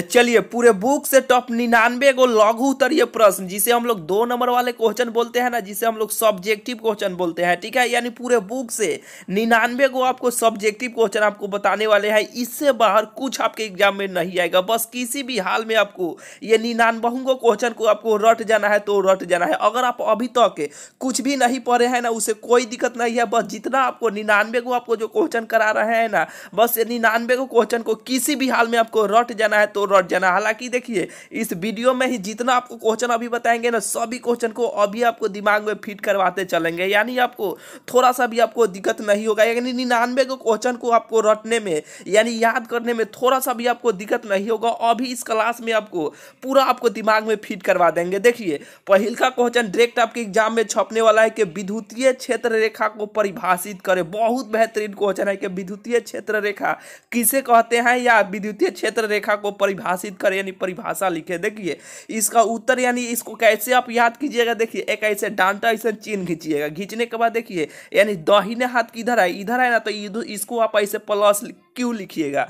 चलिए पूरे बुक से टॉप निन्यानवे गो लघु उत्तरीय प्रश्न जिसे हम लोग दो नंबर वाले क्वेश्चन बोलते हैं ना जिसे हम लोग सब्जेक्टिव क्वेश्चन बोलते हैं ठीक है यानी पूरे बुक से निन्यानवे गो आपको सब्जेक्टिव क्वेश्चन आपको बताने वाले हैं इससे बाहर कुछ आपके एग्जाम में नहीं आएगा बस किसी भी हाल में आपको ये निन्यानवे क्वेश्चन को आपको रट जाना है तो रट जाना है अगर आप अभी तक कुछ भी नहीं पढ़े हैं ना उसे कोई दिक्कत नहीं है बस जितना आपको निन्यानवे को आपको जो क्वेश्चन करा रहे हैं ना बस निन्यानवे को क्वेश्चन को किसी भी हाल में आपको रट जाना है तो और रट जाना हालांकि देखिए इस वीडियो में ही जितना आपको क्वेश्चन अभी बताएंगे ना सभी क्वेश्चन को अभी आपको दिमाग में फिट करवाते चलेंगे यानी आपको थोड़ा सा भी आपको दिक्कत नहीं होगा यानी निन्यानवे को क्वेश्चन को आपको रटने में यानी याद करने में थोड़ा सा भी आपको दिक्कत नहीं होगा अभी इस क्लास में आपको पूरा आपको दिमाग में फिट करवा देंगे देखिए पहल का क्वेश्चन डायरेक्ट आपके एग्जाम में छपने वाला है कि विद्युतीय क्षेत्र रेखा को परिभाषित करें बहुत बेहतरीन क्वेश्चन है कि विद्युतीय क्षेत्र रेखा किसे कहते हैं या विद्युतीय क्षेत्र रेखा को परिभाषित करें यानी परिभाषा लिखे देखिए इसका उत्तर यानी इसको कैसे आप याद कीजिएगा देखिए एक ऐसे डांटा ऐसे चीन खींचिएगा खींचने के बाद देखिए यानी दाहिने हाथ किधर है इधर है ना तो इसको आप ऐसे प्लस क्यू लिखिएगा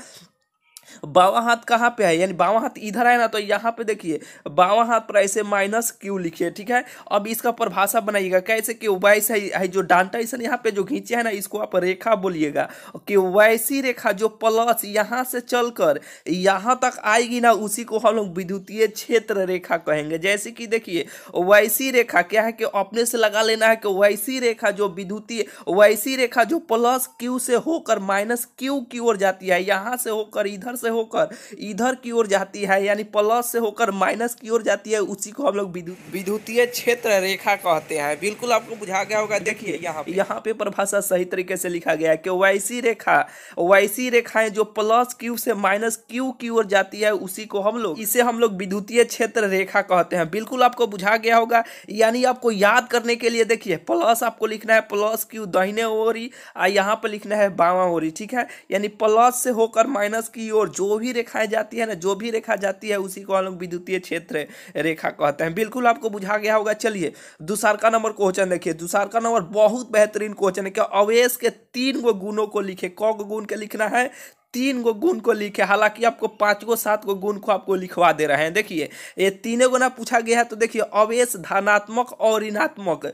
बावा हाथ कहाँ पे है यानी बावा हाथ इधर है ना तो यहाँ पे देखिए बावा हाथ पर ऐसे माइनस क्यू लिखिए ठीक है अब इसका परिभाषा बनाइएगा कैसे कि वैसे है है जो डांटा इसन यहाँ पे जो घींचे है ना इसको आप रेखा बोलिएगा कि वैसी रेखा जो प्लस यहाँ से चलकर यहाँ तक आएगी ना उसी को हम लोग विद्युतीय क्षेत्र रेखा कहेंगे जैसे कि देखिए वैसी रेखा क्या है कि अपने से लगा लेना है कि वैसी रेखा जो विद्युतीय वैसी रेखा जो प्लस क्यू से होकर माइनस क्यू की ओर जाती है यहाँ से होकर इधर से होकर इधर की ओर जाती है यानी प्लस से होकर माइनस की ओर जाती है उसी को हम लोग विद्युतीय क्षेत्र रेखा कहते हैं बिल्कुल आपको बुझा गया होगा देखिए यहाँ यहाँ पे परिभाषा सही तरीके से लिखा गया है कि वैसी रेखा वैसी रेखाएं जो प्लस क्यू से माइनस क्यू की ओर जाती है उसी को हम लोग इसे हम लोग विद्युतीय क्षेत्र रेखा कहते हैं बिल्कुल आपको बुझा गया होगा यानी आपको याद करने के लिए देखिए प्लस आपको लिखना है प्लस क्यू दहीने ओरी और यहाँ पर लिखना है बावा ओरी ठीक है यानी प्लस से होकर माइनस की ओर और जो भी रेखाएं जाती है ना जो भी रेखा जाती है उसी को हम लोग विद्युतीय क्षेत्र रेखा कहते हैं बिल्कुल आपको बुझा गया होगा चलिए दूसर का नंबर क्वेश्चन देखिए दूसर का नंबर बहुत बेहतरीन क्वेश्चन है क्या अवेश के तीन गुणों को लिखे कौ गुण के लिखना है तीन गो गुण को लिखे हालांकि आपको पाँच गो सात गो गुण को आपको लिखवा दे रहे हैं देखिए ये तीनों गुना पूछा गया है तो देखिए अवेश धनात्मक और ऋणात्मक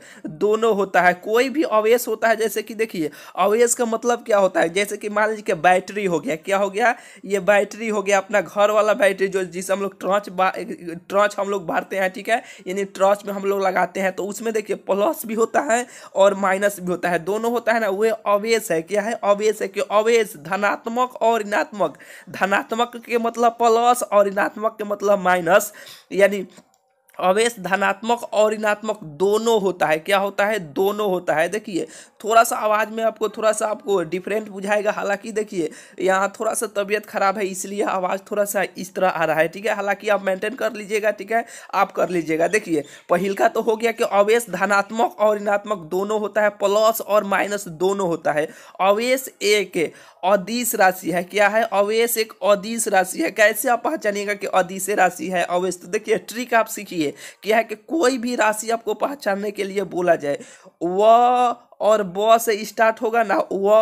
दोनों होता है कोई भी अवेश होता है जैसे कि देखिए अवेश का मतलब क्या होता है जैसे कि मान लीजिए बैटरी हो गया क्या हो गया ये बैटरी हो गया अपना घर वाला बैटरी जो जिसे हम लोग ट्रॉच ट्रॉच हम लोग भरते हैं ठीक है यानी ट्रॉच में हम लोग लगाते हैं तो उसमें देखिए प्लस भी होता है और माइनस भी होता है दोनों होता है ना वह अवेश है क्या है अवेश है कि अवेश धनात्मक और और ऋणात्मक धनात्मक के मतलब प्लस और ऋणात्मक के मतलब माइनस यानी अवेश धनात्मक और ऋणात्मक दोनों होता है क्या होता है दोनों होता है देखिए थोड़ा सा आवाज़ में आपको थोड़ा सा आपको डिफरेंट बुझाएगा हालांकि देखिए यहाँ थोड़ा सा तबीयत खराब है इसलिए आवाज़ थोड़ा सा इस तरह आ रहा है ठीक है हालांकि आप मेंटेन कर लीजिएगा ठीक है आप कर लीजिएगा देखिए पहल का तो हो गया कि अवेश धनात्मक और ऋणात्मक दोनों होता है प्लस और माइनस दोनों होता है अवेश एक अदिश राशि है क्या है अवेश एक अदिश राशि है कैसे आप पहचानिएगा कि अदिश राशि है अवेश तो देखिए ट्रिक आप सीखिए चाहिए क्या है कि कोई भी राशि आपको पहचानने के लिए बोला जाए वह और ब से स्टार्ट होगा ना व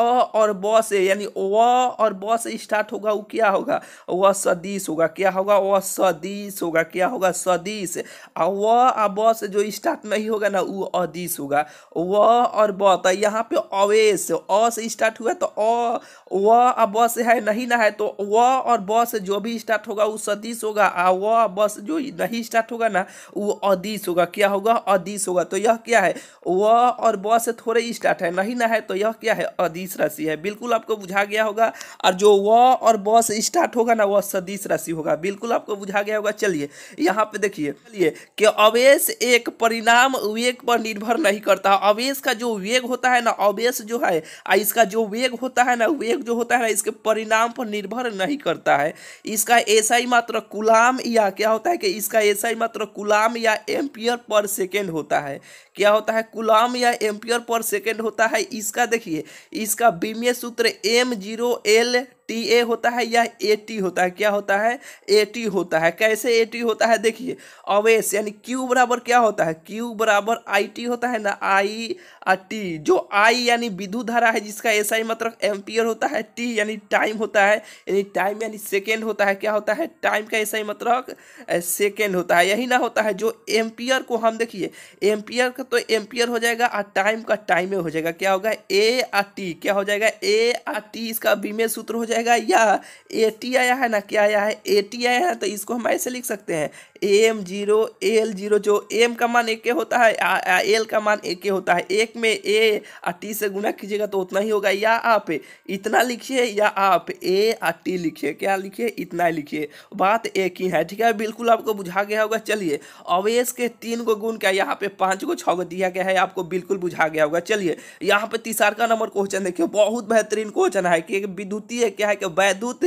और ब से यानी व और ब से स्टार्ट होगा वो क्या होगा व सदीश होगा क्या होगा व सदीश होगा क्या होगा सदीश व आ ब से जो स्टार्ट नहीं होगा ना वो अदीश होगा व और ब तो यहाँ पे अवेश अ से स्टार्ट हुआ तो अ व आ ब से है नहीं ना है तो व और ब से जो भी स्टार्ट होगा वो सदीश होगा आ व ब से जो नहीं स्टार्ट होगा ना वो अदीश होगा क्या होगा अदीश होगा तो यह क्या है व और ब से थोड़े स्टार्ट है नहीं ना है तो यह क्या है अधिस राशि है बिल्कुल आपको बुझा गया होगा और जो व और ब से स्टार्ट होगा ना वह सदीश राशि होगा बिल्कुल आपको बुझा गया होगा चलिए यहाँ पे देखिए चलिए कि अवेश एक परिणाम वेग पर निर्भर नहीं करता अवेश का जो वेग होता है ना अवेश जो है इसका जो वेग होता है ना वेग जो होता है ना इसके परिणाम पर निर्भर नहीं करता है इसका ऐसा ही मात्र गुलाम या क्या होता है कि इसका ऐसा ही मात्र गुलाम या एम्पियर पर सेकेंड होता है क्या होता है गुलाम या एम्पियर पर सेकेंड सेकेंड होता है इसका देखिए इसका बीमीय सूत्र M zero L T A होता है या ए टी होता है क्या होता है ए टी होता है कैसे ए टी होता है देखिए अवेश यानी क्यू बराबर क्या होता है क्यू बराबर आई टी होता है ना आई टी जो आई यानी विद्युत धारा है जिसका एस आई मतलब एम्पियर होता है टी यानी टाइम होता है यानी टाइम यानी सेकेंड होता है क्या होता है टाइम का एस आई मतलब सेकेंड होता है यही ना होता है जो एम्पियर को हम देखिए एम्पियर का तो एम्पियर हो जाएगा और टाइम का टाइम हो जाएगा क्या होगा ए आ टी क्या हो जाएगा ए आ टी इसका बीमे सूत्र हो जाएगा रहेगा यह ए टी आया है ना क्या आया है ए टी आया है तो इसको हम ऐसे लिख सकते हैं एम जीरो एल जीरो जो एम का मान एक के होता है एल का मान एक के होता है एक में ए और टी से गुना कीजिएगा तो उतना ही होगा या आप इतना लिखिए या आप ए और टी लिखिए क्या लिखिए इतना लिखिए बात एक ही है ठीक है बिल्कुल आपको बुझा गया होगा चलिए अवेश के तीन गो गुण क्या यहाँ पे पाँच गो छः गो दिया गया है आपको बिल्कुल बुझा गया होगा चलिए यहाँ पर तीसार का नंबर क्वेश्चन देखिए बहुत बेहतरीन क्वेश्चन है कि विद्युतीय क्या है कि वैद्युत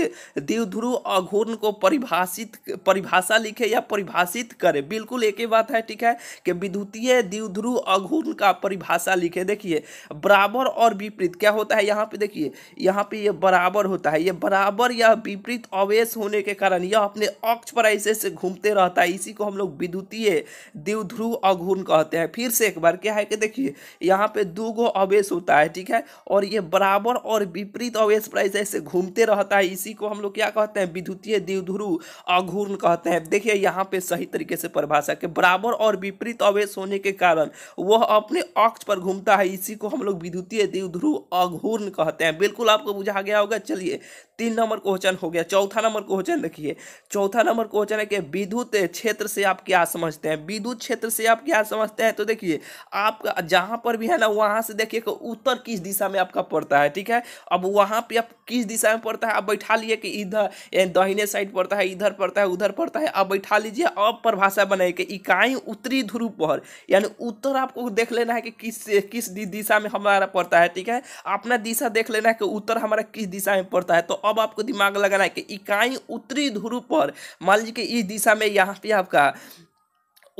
देवध्रुव अघूर्ण को परिभाषित परिभाषा लिखे या परिभाषित करे बिल्कुल एक ही बात है ठीक है कि विद्युतीय देवध्रुव अघूर्ण का परिभाषा लिखे देखिए बराबर और विपरीत क्या होता है यहाँ पे देखिए यहाँ पे ये बराबर होता है ये बराबर या विपरीत अवेश होने के कारण यह अपने अक्ष पर ऐसे से घूमते रहता है इसी को हम लोग विद्युतीय देवध्रुव अघूर्ण कहते हैं फिर से एक बार क्या है कि देखिए यहाँ पे दो गो अवेश होता है ठीक है और ये बराबर और विपरीत अवेश पर ऐसे घूम घूमते रहता है इसी को हम लोग क्या कहते हैं विद्युतीय द्विध्रुव अघूर्ण कहते हैं देखिए यहाँ पे सही तरीके से परिभाषा के बराबर और विपरीत अवेश होने के कारण वह अपने अक्ष पर घूमता है इसी को हम लोग विद्युतीय द्विध्रुव अघूर्ण कहते हैं बिल्कुल आपको बुझा गया होगा चलिए तीन नंबर क्वेश्चन हो गया चौथा नंबर क्वेश्चन देखिए चौथा नंबर क्वेश्चन है कि विद्युत क्षेत्र से आप क्या समझते हैं विद्युत क्षेत्र से आप क्या समझते हैं तो देखिए आपका जहाँ पर भी है ना वहाँ से देखिए उत्तर किस दिशा में आपका पड़ता है ठीक है अब वहाँ पर आप किस दिशा में पड़ता है अब बैठा लिए कि इधर दहिने साइड पड़ता है इधर पड़ता है उधर पड़ता है अब बैठा लीजिए अब परिभाषा बनाए कि इकाई उत्तरी ध्रुव पर यानी उत्तर आपको देख लेना है कि किस किस दिशा में हमारा पड़ता है ठीक है अपना दिशा देख लेना है कि उत्तर हमारा किस दिशा में पड़ता है तो अब आपको दिमाग लगाना है कि इकाई उत्तरी ध्रुव पर मान लीजिए कि इस दिशा में यहाँ पे आपका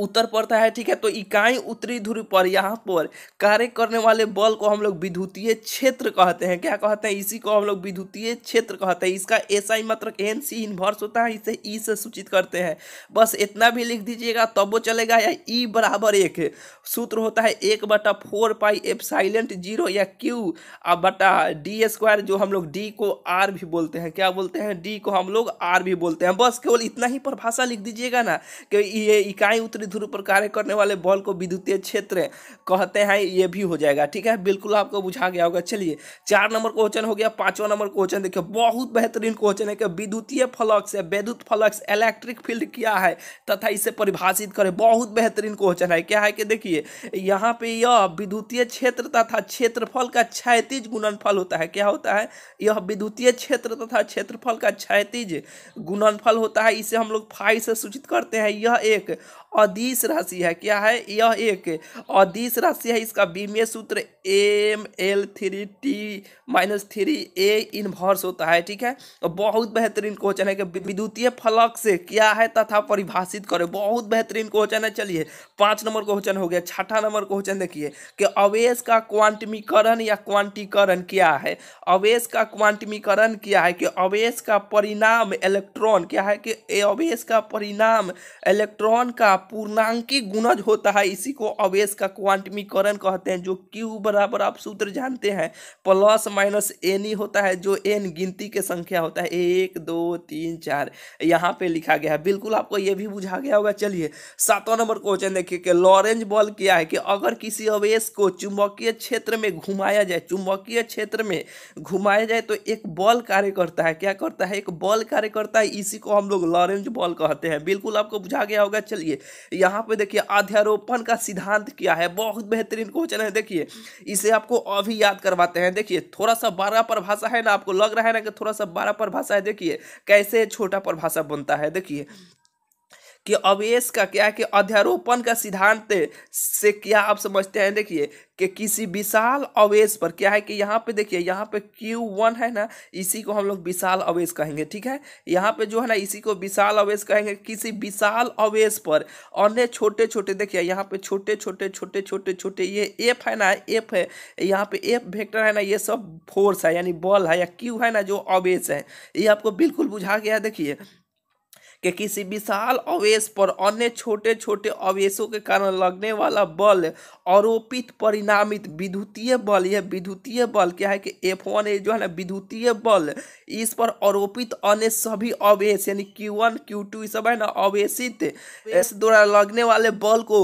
उत्तर पड़ता है ठीक है तो इकाई उत्तरी ध्रुव पर यहाँ पर कार्य करने वाले बल को हम लोग विद्युतीय क्षेत्र कहते हैं क्या कहते हैं इसी को हम लोग विद्युतीय क्षेत्र कहते हैं इसका आई मात्रक एन सी इनवर्स होता है इसे ई e से सूचित करते हैं बस इतना भी लिख दीजिएगा तब वो चलेगा या ई e बराबर एक सूत्र होता है एक बटा four pi epsilon zero या क्यू और बटा डी स्क्वायर जो हम लोग डी को आर भी बोलते हैं क्या बोलते हैं डी को हम लोग आर भी बोलते हैं बस केवल इतना ही परिभाषा लिख दीजिएगा ना कि ये इकाई उत्तरी दूसरे ध्रुव पर कार्य करने वाले बॉल को विद्युतीय क्षेत्र कहते हैं ये भी हो जाएगा ठीक है बिल्कुल आपको बुझा गया होगा चलिए चार नंबर क्वेश्चन हो गया पांचवा नंबर क्वेश्चन देखिए बहुत बेहतरीन क्वेश्चन है कि विद्युतीय फ्लक्स विद्युत फ्लक्स इलेक्ट्रिक फील्ड क्या है तथा इसे परिभाषित करें बहुत बेहतरीन क्वेश्चन है क्या है कि देखिए यहाँ पे यह विद्युतीय क्षेत्र तथा क्षेत्रफल का क्षैतिज गुणनफल होता है क्या होता है यह विद्युतीय क्षेत्र तथा क्षेत्रफल का क्षैतिज गुणनफल होता है इसे हम लोग फाइव से सूचित करते हैं यह एक अदिश राशि है क्या है यह एक अदिश राशि है इसका बीमे सूत्र M L three T minus three A inverse होता है ठीक है बहुत बेहतरीन क्वेश्चन है कि विद्युतीय फलक से क्या है तथा परिभाषित करें बहुत बेहतरीन क्वेश्चन है चलिए पाँच नंबर क्वेश्चन हो गया छठा नंबर क्वेश्चन देखिए कि अवेश का क्वांटमीकरण या क्वांटीकरण क्या है अवेश का क्वांटमीकरण क्या है कि अवेश का परिणाम इलेक्ट्रॉन क्या है कि अवेश का परिणाम इलेक्ट्रॉन का पूरा पूर्णांकी गुणज होता है इसी को अवेश का क्वांटमीकरण कहते हैं जो क्यू बराबर आप सूत्र जानते हैं प्लस माइनस एन ही होता है जो एन गिनती के संख्या होता है एक दो तीन चार यहाँ पे लिखा गया है बिल्कुल आपको ये भी बुझा गया होगा चलिए सातवां नंबर क्वेश्चन देखिए कि लॉरेंज बॉल क्या है कि अगर किसी अवेश को चुंबकीय क्षेत्र में घुमाया जाए चुंबकीय क्षेत्र में घुमाया जाए तो एक बॉल कार्य करता है क्या करता है एक बॉल कार्य करता है इसी को हम लोग लॉरेंज बॉल कहते हैं बिल्कुल आपको बुझा गया होगा चलिए यहाँ पे देखिए अध्यारोपण का सिद्धांत क्या है बहुत बेहतरीन क्वेश्चन है देखिए इसे आपको अभी याद करवाते हैं देखिए थोड़ा सा बारह परिभाषा है ना आपको लग रहा है ना कि थोड़ा सा बारह परिभाषा है देखिए कैसे छोटा परिभाषा बनता है देखिए कि अवेश का क्या है कि अध्यारोपण का सिद्धांत से क्या आप समझते हैं देखिए कि किसी विशाल अवेश पर क्या है कि यहाँ पे देखिए यहाँ पे Q1 है ना इसी को हम लोग विशाल अवेश कहेंगे ठीक है यहाँ पे जो है ना इसी को विशाल अवेश कहेंगे किसी विशाल अवेश पर अन्य छोटे छोटे देखिए यहाँ पे छोटे छोटे छोटे छोटे छोटे ये एफ है ना एफ है यहाँ पे एफ वेक्टर है ना ये सब फोर्स है यानी बल है या क्यू है ना जो अवेश है ये आपको बिल्कुल बुझा गया देखिए कि किसी विशाल अवेश पर अन्य छोटे छोटे अवेशों के कारण लगने वाला बल आरोपित परिणामित विद्युतीय बल यह विद्युतीय बल क्या है कि एफ वन जो है ना विद्युतीय बल इस पर आरोपित अन्य सभी अवेश यानी क्यू वन क्यू टू ये सब है ना अवेशित इस द्वारा लगने वाले बल को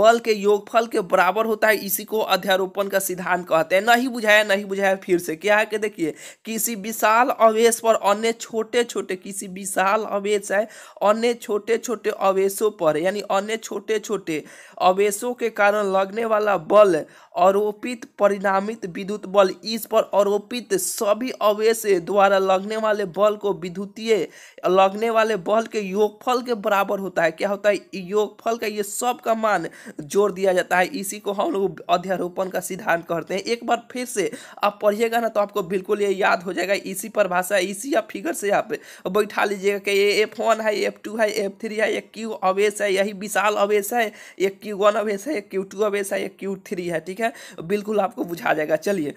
बल के योगफल के बराबर होता है इसी को अध्यारोपण का सिद्धांत कहते हैं नहीं बुझाया नहीं बुझाया फिर से क्या है कि देखिए किसी विशाल अवेश पर अन्य छोटे छोटे किसी विशाल अवेश है अन्य छोटे छोटे अवेशों पर यानी अन्य छोटे छोटे अवेशों के कारण लगने वाला बल आरोपित परिणामित विद्युत बल इस पर आरोपित सभी अवेश द्वारा लगने वाले बल को विद्युतीय लगने वाले बल के योगफल के बराबर होता है क्या होता है योगफल का ये सब का मान जोड़ दिया जाता है इसी को हम लोग अध्यारोपण का सिद्धांत कहते हैं एक बार फिर से आप पढ़िएगा ना तो आपको बिल्कुल ये याद हो जाएगा इसी पर भाषा इसी या फिगर से आप बैठा लीजिएगा कि ये एफ वन है है एफ टू है एफ थ्री है एक क्यू अवेश है यही विशाल अवेश है एक क्यू वन अवेश है एक क्यू टू अवेश है एक क्यू थ्री है ठीक है बिल्कुल आपको बुझा जाएगा चलिए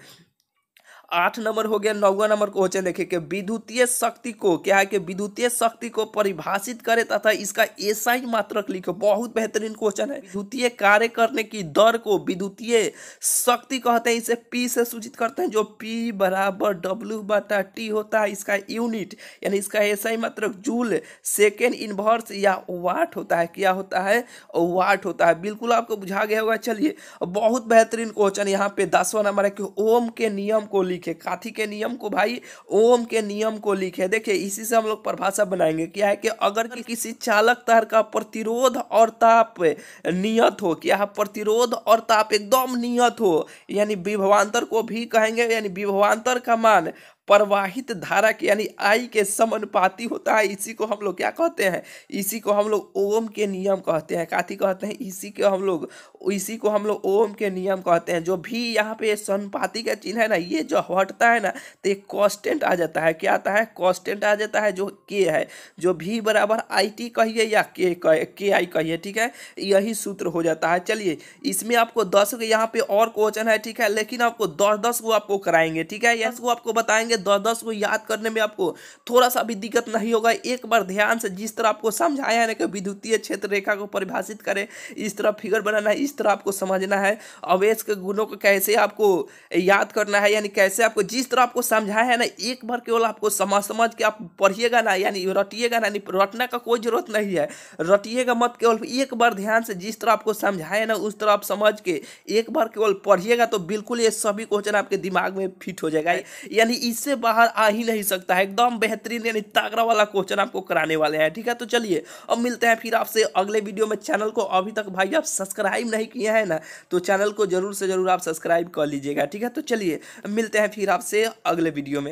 आठ नंबर हो गया नौवा नंबर क्वेश्चन देखिए कि विद्युतीय शक्ति को क्या है कि विद्युतीय शक्ति को परिभाषित करे तथा इसका एसआई मात्रक लिखो बहुत बेहतरीन क्वेश्चन है विद्युतीय कार्य करने की दर को विद्युतीय शक्ति कहते हैं इसे पी से सूचित करते हैं जो पी बराबर डब्ल्यू बटा टी होता है इसका यूनिट यानी इसका एसआई मात्रक जूल सेकेंड इनवर्स या वाट होता है क्या होता है वाट होता है बिल्कुल आपको बुझा गया होगा चलिए बहुत बेहतरीन क्वेश्चन यहाँ पे दसवा नंबर है कि ओम के नियम को लिख लिखे काथी के नियम को भाई ओम के नियम को लिखे देखिए इसी से हम लोग परिभाषा बनाएंगे क्या है कि अगर किसी चालक तार का प्रतिरोध और ताप नियत हो क्या प्रतिरोध और ताप एकदम नियत हो यानी विभवांतर को भी कहेंगे यानी विभवांतर का मान प्रवाहित धारा के यानी आई के समानुपाती होता है इसी को हम लोग क्या कहते हैं इसी को हम लोग ओम के नियम कहते हैं काथी कहते हैं इसी को हम लोग इसी को हम लोग ओम के नियम कहते हैं जो भी यहाँ पे समानुपाति का चिन्ह है ना ये जो हटता है ना तो एक कॉन्स्टेंट आ जाता है क्या आता है कॉन्स्टेंट आ जाता है जो के है जो भी बराबर आई टी कहिए या के के आई कहिए ठीक है यही सूत्र हो जाता है चलिए इसमें आपको दस यहाँ पे और क्वेश्चन है ठीक है लेकिन आपको दस दस को आपको कराएंगे ठीक है यस हाँ। को आपको बताएंगे दस दस को याद करने में आपको थोड़ा सा भी दिक्कत नहीं होगा एक बार ध्यान से जिस तरह आपको समझाया है ना कि विद्युतीय क्षेत्र रेखा को परिभाषित करें इस तरह फिगर बनाना है इस तरह आपको समझना है अवेश के गुणों को कैसे आपको याद करना है यानी कैसे आपको जिस तरह आपको समझाया है ना एक बार केवल आपको समझ समझ के आप पढ़िएगा ना यानी रटिएगा ना यानी रटने का कोई जरूरत नहीं है रटिएगा मत केवल एक बार ध्यान से जिस तरह आपको समझाया ना उस तरह आप समझ के एक बार केवल पढ़िएगा तो बिल्कुल ये सभी क्वेश्चन आपके दिमाग में फिट हो जाएगा यानी इस इससे बाहर आ ही नहीं सकता है एकदम बेहतरीन यानी तागरा वाला क्वेश्चन आपको कराने वाले हैं ठीक है तो चलिए अब मिलते हैं फिर आपसे अगले वीडियो में चैनल को अभी तक भाई आप सब्सक्राइब नहीं किए हैं ना तो चैनल को जरूर से जरूर आप सब्सक्राइब कर लीजिएगा ठीक है तो चलिए मिलते हैं फिर आपसे अगले वीडियो में